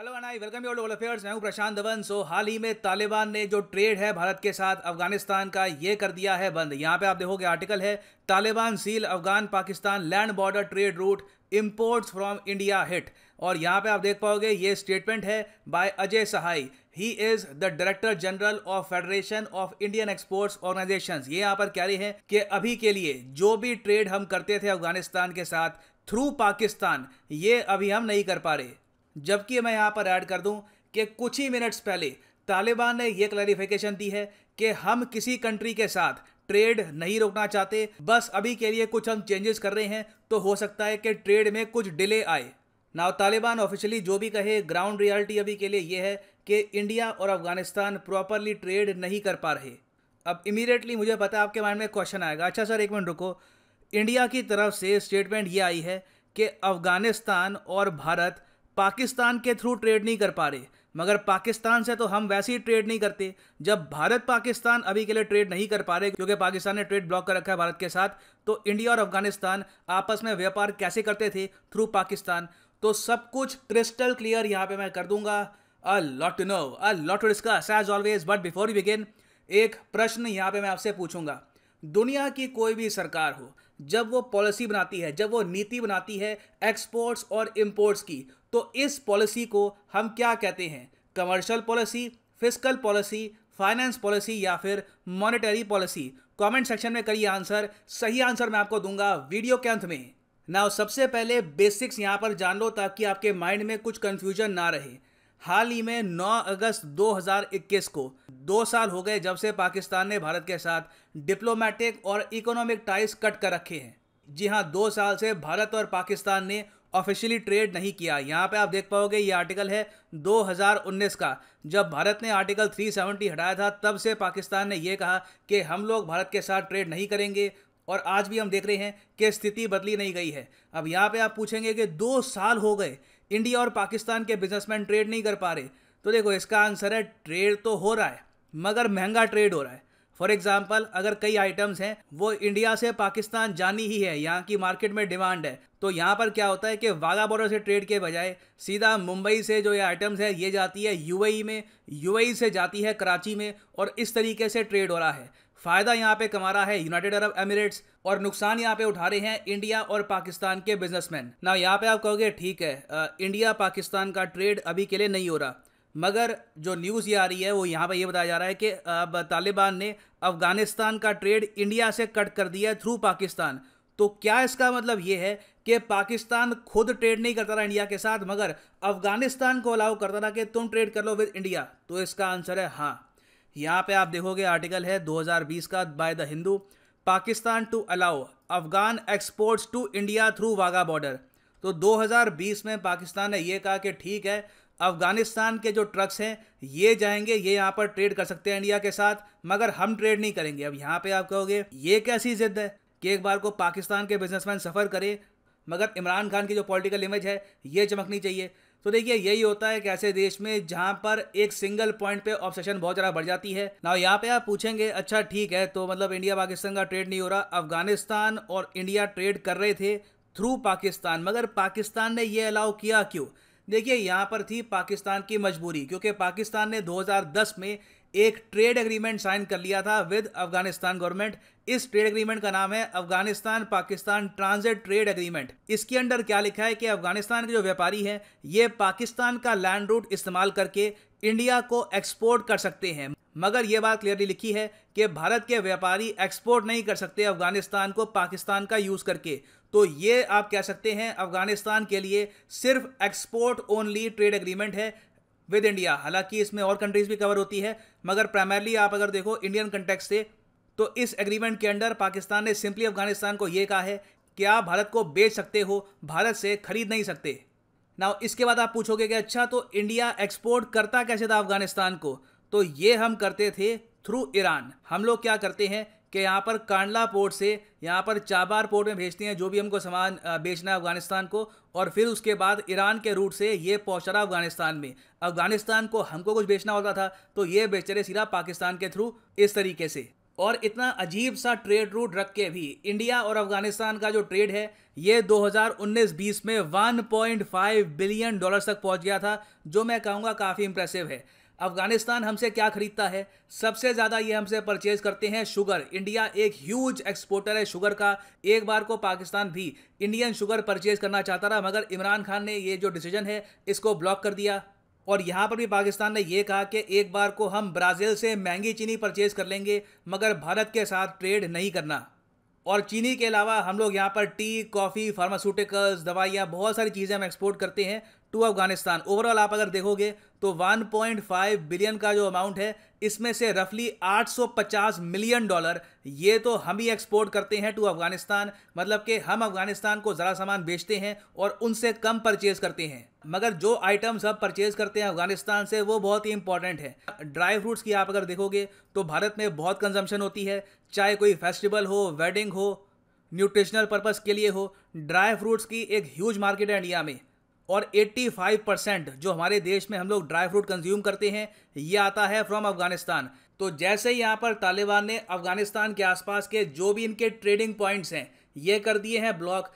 hello and I welcome you all affairs मैं हूं प्रशांत धवन सो हाल ही में तालिबान ने जो ट्रेड है भारत के साथ अफगानिस्तान का ये कर दिया है बंद यहाँ पे आप देखोगे आर्टिकल है Taliban seal Afghan Pakistan land border trade route imports from India hit और यहाँ पे आप देख पाओगे ये स्टेटमेंट है by Ajay Sahay he is the director general of federation of Indian exports organisation ये यहाँ पर कह रही है कि अभी के लिए जो भी ट्रेड हम करते थे अफगानिस्तान के साथ थ्रू पाकिस्तान ये अभी हम नहीं कर पा रहे जबकि मैं यहाँ पर ऐड कर दूँ कि कुछ ही मिनट्स पहले तालिबान ने यह क्लैरिफिकेशन दी है कि हम किसी कंट्री के साथ ट्रेड नहीं रोकना चाहते बस अभी के लिए कुछ हम चेंजेस कर रहे हैं तो हो सकता है कि ट्रेड में कुछ डिले आए नाव तालिबान ऑफिशियली जो भी कहे ग्राउंड रियलिटी अभी के लिए यह है कि इंडिया और अफगानिस्तान प्रॉपरली ट्रेड नहीं कर पा रहे अब इमीडिएटली मुझे पता है आपके माइंड में क्वेश्चन आएगा अच्छा सर एक मिनट रुको इंडिया की तरफ से स्टेटमेंट ये आई है कि अफगानिस्तान और भारत पाकिस्तान के थ्रू ट्रेड नहीं कर पा रहे मगर पाकिस्तान से तो हम वैसे ही ट्रेड नहीं करते जब भारत पाकिस्तान अभी के लिए ट्रेड नहीं कर पा रहे क्योंकि पाकिस्तान ने ट्रेड ब्लॉक कर रखा है भारत के साथ तो इंडिया और अफगानिस्तान आपस में व्यापार कैसे करते थे थ्रू पाकिस्तान तो सब कुछ क्रिस्टल क्लियर यहाँ पे मैं कर दूंगा a lot no a lot to discuss as always but before you begin एक प्रश्न यहाँ पे मैं आपसे पूछूंगा दुनिया की कोई भी सरकार हो जब वो पॉलिसी बनाती है जब वो नीति बनाती है एक्सपोर्ट्स और इम्पोर्ट्स की तो इस पॉलिसी को हम क्या कहते हैं commercial policy physical policy finance policy या फिर मॉनेटरी पॉलिसी कमेंट सेक्शन में करिए आंसर सही आंसर मैं आपको दूंगा वीडियो के अंत में ना सबसे पहले बेसिक्स यहाँ पर जान लो ताकि आपके माइंड में कुछ कन्फ्यूजन ना रहे हाल ही में 9 अगस्त 2021 को दो साल हो गए जब से पाकिस्तान ने भारत के साथ डिप्लोमेटिक और इकोनॉमिक टाइज कट कर रखे हैं जी हाँ दो साल से भारत और पाकिस्तान ने ऑफिशियली ट्रेड नहीं किया यहाँ पे आप देख पाओगे ये आर्टिकल है 2019 का जब भारत ने आर्टिकल 370 हटाया था तब से पाकिस्तान ने यह कहा कि हम लोग भारत के साथ ट्रेड नहीं करेंगे और आज भी हम देख रहे हैं कि स्थिति बदली नहीं गई है अब यहाँ पे आप पूछेंगे कि दो साल हो गए इंडिया और पाकिस्तान के बिजनेसमैन ट्रेड नहीं कर पा रहे तो देखो इसका आंसर है ट्रेड तो हो रहा है मगर महंगा ट्रेड हो रहा है फॉर एग्जाम्पल अगर कई आइटम्स हैं वो इंडिया से पाकिस्तान जानी ही है यहाँ की मार्केट में डिमांड है तो यहाँ पर क्या होता है कि वाघा बॉर्डर से ट्रेड के बजाय सीधा मुंबई से जो ये आइटम्स है ये जाती है यूएई e में यूएई e से जाती है कराची में और इस तरीके से ट्रेड हो रहा है फायदा यहाँ पे कमा रहा है यूनाइटेड अरब एमिरेट्स और नुकसान यहाँ पे उठा रहे हैं इंडिया और पाकिस्तान के बिजनेसमैन ना यहाँ पे आप कहोगे ठीक है इंडिया पाकिस्तान का ट्रेड अभी के लिए नहीं हो रहा मगर जो न्यूज़ ये आ रही है वो यहाँ पर ये बताया जा रहा है कि अब तालिबान ने अफ़गानिस्तान का ट्रेड इंडिया से कट कर दिया है थ्रू पाकिस्तान तो क्या इसका मतलब ये है कि पाकिस्तान खुद ट्रेड नहीं करता रहा इंडिया के साथ मगर अफ़गानिस्तान को अलाउ करता रहा कि तुम ट्रेड कर लो विद इंडिया तो इसका आंसर है हाँ यहाँ पे आप देखोगे आर्टिकल है 2020 का by the Hindu Pakistan to allow Afghan exports to India through Wagah border तो 2020 में पाकिस्तान ने यह कहा कि ठीक है अफगानिस्तान के जो ट्रक्स हैं ये जाएंगे ये यहाँ पर ट्रेड कर सकते हैं इंडिया के साथ मगर हम ट्रेड नहीं करेंगे अब यहाँ पे आप कहोगे ये कैसी जिद है कि एक बार को पाकिस्तान के बिजनेसमैन सफ़र करें मगर इमरान खान की जो पॉलिटिकल इमेज है ये चमकनी चाहिए तो देखिए यही होता है एक ऐसे देश में जहां पर एक सिंगल पॉइंट पे ऑब्सेशन बहुत ज़्यादा बढ़ जाती है ना यहाँ पे आप पूछेंगे अच्छा ठीक है तो मतलब इंडिया पाकिस्तान का ट्रेड नहीं हो रहा अफगानिस्तान और इंडिया ट्रेड कर रहे थे थ्रू पाकिस्तान मगर पाकिस्तान ने ये अलाउ किया क्यों देखिए यहाँ पर थी पाकिस्तान की मजबूरी क्योंकि पाकिस्तान ने 2010 में एक ट्रेड एग्रीमेंट साइन कर लिया था विद अफगानिस्तान गवर्नमेंट इस ट्रेड एग्रीमेंट का नाम है Afghanistan Pakistan transit trade agreement इसके अंडर क्या लिखा है कि अफगानिस्तान के जो व्यापारी हैं ये पाकिस्तान का लैंड रूट इस्तेमाल करके इंडिया को एक्सपोर्ट कर सकते हैं मगर ये बात क्लियरली लिखी है कि भारत के व्यापारी एक्सपोर्ट नहीं कर सकते अफगानिस्तान को पाकिस्तान का यूज़ करके तो ये आप कह सकते हैं अफगानिस्तान के लिए सिर्फ एक्सपोर्ट ओनली ट्रेड एग्रीमेंट है विद इंडिया हालांकि इसमें और कंट्रीज भी कवर होती है मगर प्राइमरली आप अगर देखो इंडियन कंटेक्स से तो इस एग्रीमेंट के अंडर पाकिस्तान ने सिंपली अफगानिस्तान को यह कहा है कि आप भारत को बेच सकते हो भारत से खरीद नहीं सकते ना इसके बाद आप पूछोगे कि अच्छा तो इंडिया एक्सपोर्ट करता कैसे था अफगानिस्तान को तो ये हम करते थे थ्रू ईरान हम लोग क्या करते हैं कि यहाँ पर कांडला पोर्ट से यहाँ पर चाबार पोर्ट में भेजती हैं जो भी हमको सामान बेचना है अफगानिस्तान को और फिर उसके बाद ईरान के रूट से ये पहुँच रहा अफगानिस्तान में अफगानिस्तान को हमको कुछ बेचना होता था तो ये बेच रहे सीधा पाकिस्तान के थ्रू इस तरीके से और इतना अजीब सा ट्रेड रूट रख के भी इंडिया और अफगानिस्तान का जो ट्रेड है ये 2019-20 में 1.5 बिलियन डॉलर तक पहुंच गया था जो मैं कहूँगा काफ़ी इंप्रेसिव है अफगानिस्तान हमसे क्या खरीदता है सबसे ज़्यादा ये हमसे परचेज करते हैं शुगर इंडिया एक ह्यूज एक्सपोर्टर है शुगर का एक बार को पाकिस्तान भी इंडियन शुगर परचेज करना चाहता रहा मगर इमरान खान ने ये जो डिसीजन है इसको ब्लॉक कर दिया और यहाँ पर भी पाकिस्तान ने यह कहा कि एक बार को हम ब्राज़ील से महंगी चीनी परचेज कर लेंगे मगर भारत के साथ ट्रेड नहीं करना और चीनी के अलावा हम लोग यहाँ पर टी कॉफ़ी फार्मास्यूटिकल्स दवाइयाँ बहुत सारी चीज़ें हम एक्सपोर्ट करते हैं टू अफगानिस्तान ओवरऑल आप अगर देखोगे तो 1.5 बिलियन का जो अमाउंट है इसमें से रफली 850 मिलियन डॉलर ये तो हम ही एक्सपोर्ट करते हैं टू अफगानिस्तान मतलब कि हम अफगानिस्तान को ज़रा सामान बेचते हैं और उनसे कम परचेज करते हैं मगर जो आइटम्स हम परचेज करते हैं अफगानिस्तान से वो बहुत ही इंपॉर्टेंट है ड्राई फ्रूट्स की आप अगर देखोगे तो भारत में बहुत कंजम्पशन होती है चाहे कोई फेस्टिवल हो वेडिंग हो न्यूट्रिशनल पर्पज़ के लिए हो ड्राई फ्रूट्स की एक ह्यूज मार्केट है इंडिया में और 85 परसेंट जो हमारे देश में हम लोग ड्राई फ्रूट कंज्यूम करते हैं ये आता है फ्रॉम अफगानिस्तान तो जैसे ही यहाँ पर तालिबान ने अफगानिस्तान के आसपास के जो भी इनके ट्रेडिंग पॉइंट्स हैं ये कर दिए हैं ब्लॉक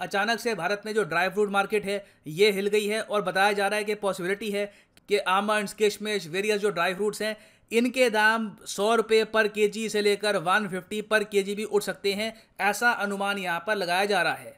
अचानक से भारत में जो ड्राई फ्रूट मार्केट है ये हिल गई है और बताया जा रहा है कि पॉसिबिलिटी है कि आमंड्स किशमिश वेरियस जो ड्राई फ्रूट्स हैं इनके दाम सौ रुपये पर के से लेकर वन पर के भी उठ सकते हैं ऐसा अनुमान यहाँ पर लगाया जा रहा है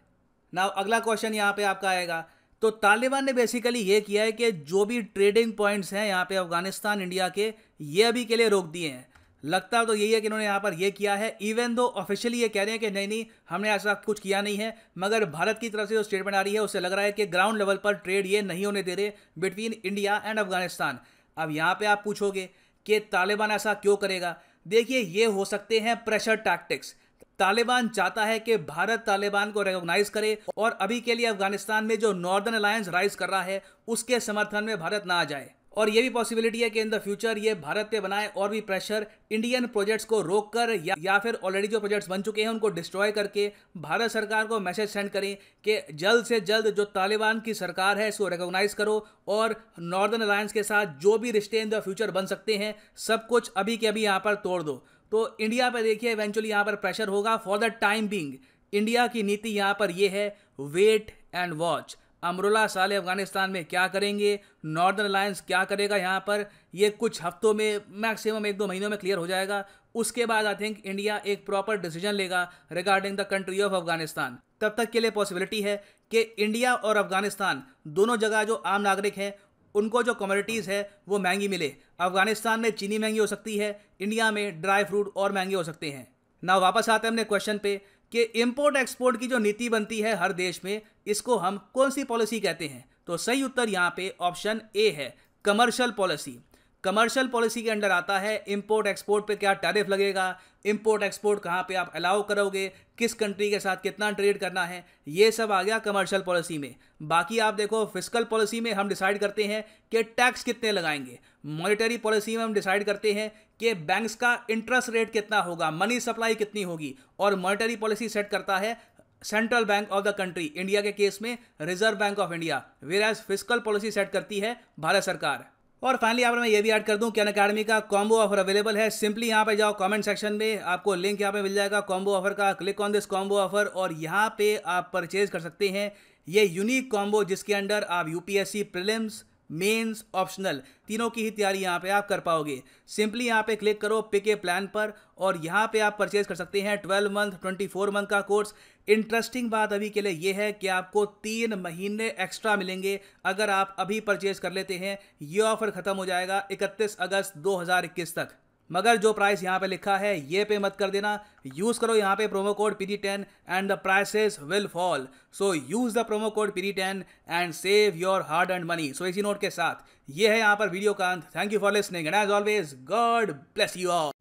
ना अगला क्वेश्चन यहाँ पर आपका आएगा तो तालिबान ने बेसिकली ये किया है कि जो भी ट्रेडिंग पॉइंट्स हैं यहाँ पे अफगानिस्तान इंडिया के ये अभी के लिए रोक दिए हैं लगता तो यही है कि इन्होंने यहाँ पर यह किया है इवन दो ऑफिशियली ये कह रहे हैं कि नहीं नहीं हमने ऐसा कुछ किया नहीं है मगर भारत की तरफ से जो स्टेटमेंट आ रही है उससे लग रहा है कि ग्राउंड लेवल पर ट्रेड ये नहीं होने दे रहे बिटवीन इंडिया एंड अफगानिस्तान अब यहाँ पर आप पूछोगे कि तालिबान ऐसा क्यों करेगा देखिए ये हो सकते हैं प्रेशर टैक्टिक्स तालिबान चाहता है कि भारत तालिबान को रिकॉग्नाइज करे और अभी के लिए अफगानिस्तान में जो नॉर्दर्न अलायंस राइज कर रहा है उसके समर्थन में भारत ना आ जाए और ये भी पॉसिबिलिटी है कि इन द फ्यूचर ये भारत पे बनाए और भी प्रेशर इंडियन प्रोजेक्ट्स को रोक कर या, या फिर ऑलरेडी जो प्रोजेक्ट्स बन चुके हैं उनको डिस्ट्रॉय करके भारत सरकार को मैसेज सेंड करें कि जल्द से जल्द जो तालिबान की सरकार है इसको रिकोगनाइज करो और नॉर्दर्न अलायंस के साथ जो भी रिश्ते इन द फ्यूचर बन सकते हैं सब कुछ अभी के अभी यहाँ पर तोड़ दो तो इंडिया पर देखिए इवेंचुअली यहाँ पर प्रेशर होगा for the time being India की नीति यहाँ पर यह है वेट एंड वॉच अमरोला साले अफगानिस्तान में क्या करेंगे नॉर्दर्न अलायंस क्या करेगा यहाँ पर ये कुछ हफ्तों में मैक्सिमम एक दो महीनों में क्लियर हो जाएगा उसके बाद आई थिंक इंडिया एक प्रॉपर डिसीजन लेगा regarding the country of Afghanistan तब तक के लिए पॉसिबिलिटी है कि इंडिया और अफगानिस्तान दोनों जगह जो आम नागरिक हैं उनको जो कमोडिटीज़ है वो महंगी मिले अफगानिस्तान में चीनी महंगी हो सकती है इंडिया में ड्राई फ्रूट और महंगे हो सकते हैं ना वापस आते हैं हमने क्वेश्चन पे कि इम्पोर्ट एक्सपोर्ट की जो नीति बनती है हर देश में इसको हम कौन सी पॉलिसी कहते हैं तो सही उत्तर यहाँ पे ऑप्शन ए है कमर्शियल पॉलिसी कमर्शियल पॉलिसी के अंडर आता है इंपोर्ट एक्सपोर्ट पे क्या टैरिफ लगेगा इंपोर्ट एक्सपोर्ट कहाँ पे आप अलाउ करोगे किस कंट्री के साथ कितना ट्रेड करना है ये सब आ गया कमर्शियल पॉलिसी में बाकी आप देखो फिजिकल पॉलिसी में हम डिसाइड करते हैं कि टैक्स कितने लगाएंगे मॉनिटरी पॉलिसी में हम डिसाइड करते हैं कि बैंक्स का इंटरेस्ट रेट कितना होगा मनी सप्लाई कितनी होगी और मॉनिटरी पॉलिसी सेट करता है central bank of the country India के केस में reserve bank of India where as physical policy set करती है भारत सरकार और फाइनली यहाँ पर मैं ये भी ऐड कर दूं कैन अकेडमी का कॉम्बो ऑफर अवेलेबल है सिंपली यहाँ पे जाओ कमेंट सेक्शन में आपको लिंक यहाँ पे मिल जाएगा कॉम्बो ऑफर का click on this combo offer और यहाँ पे आप परचेज कर सकते हैं ये यूनिक कॉम्बो जिसके अंडर आप यूपीएससी प्रीलिम्स मेंस ऑप्शनल तीनों की ही तैयारी यहाँ पे आप कर पाओगे सिंपली यहाँ पे क्लिक करो पिक ए प्लान पर और यहाँ पे आप परचेज कर सकते हैं 12 मंथ 24 मंथ का कोर्स इंटरेस्टिंग बात अभी के लिए ये है कि आपको तीन महीने एक्स्ट्रा मिलेंगे अगर आप अभी परचेज कर लेते हैं ये ऑफर खत्म हो जाएगा 31 अगस्त 2021 तक मगर जो प्राइस यहाँ पे लिखा है ये पे मत कर देना यूज़ करो यहाँ पे promo code P D ten and the prices will fall so use the promo code P D ten and save your hard and money so इसी नोट के साथ ये है यहाँ पर वीडियो का अंत thank you for listening and as always god bless you all